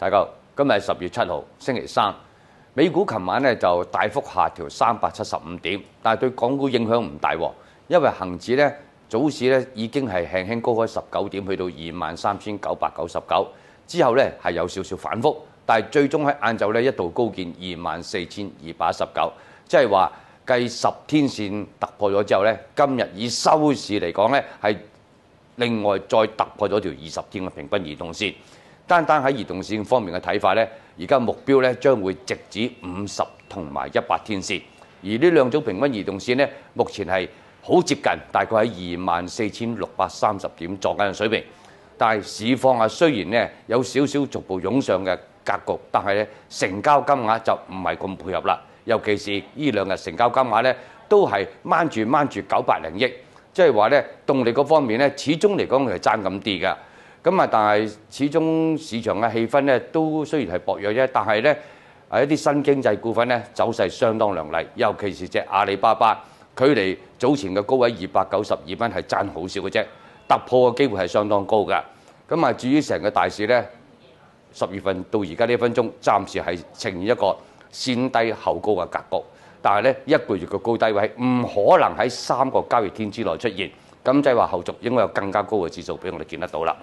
大家好，今日十月七號，星期三，美股琴晚咧就大幅下調三百七十五點，但系對港股影響唔大喎，因為恒指咧早市咧已經係輕輕高開十九點，去到二萬三千九百九十九，之後咧係有少少反覆，但係最終喺晏晝咧一度高見二萬四千二百一十九，即係話計十天線突破咗之後咧，今日以收市嚟講咧係另外再突破咗條二十天嘅平均移動線。單單喺移動線方面嘅睇法咧，而家目標咧將會直指五十同埋一百天線，而呢兩組平均移動線咧，目前係好接近，大概喺二萬四千六百三十點左緊嘅水平。但係市況啊，雖然咧有少少逐步湧上嘅格局，但係咧成交金額就唔係咁配合啦。尤其是呢兩日成交金額咧，都係掹住掹住九百零億，即係話咧動力嗰方面咧，始終嚟講係爭咁啲㗎。咁啊！但係始終市場嘅氣氛咧，都雖然係薄弱啫，但係咧，喺一啲新經濟股份咧走勢相當良麗，尤其是隻阿里巴巴，距離早前嘅高位二百九十二蚊係爭好少嘅啫，突破嘅機會係相當高嘅。咁啊，至於成個大市咧，十月份到而家呢一分鐘，暫時係呈現一個先低後高嘅格局，但係咧一個月嘅高低位唔可能喺三個交易天之內出現。即係話後續應該有更加高嘅指數俾我哋見得到啦。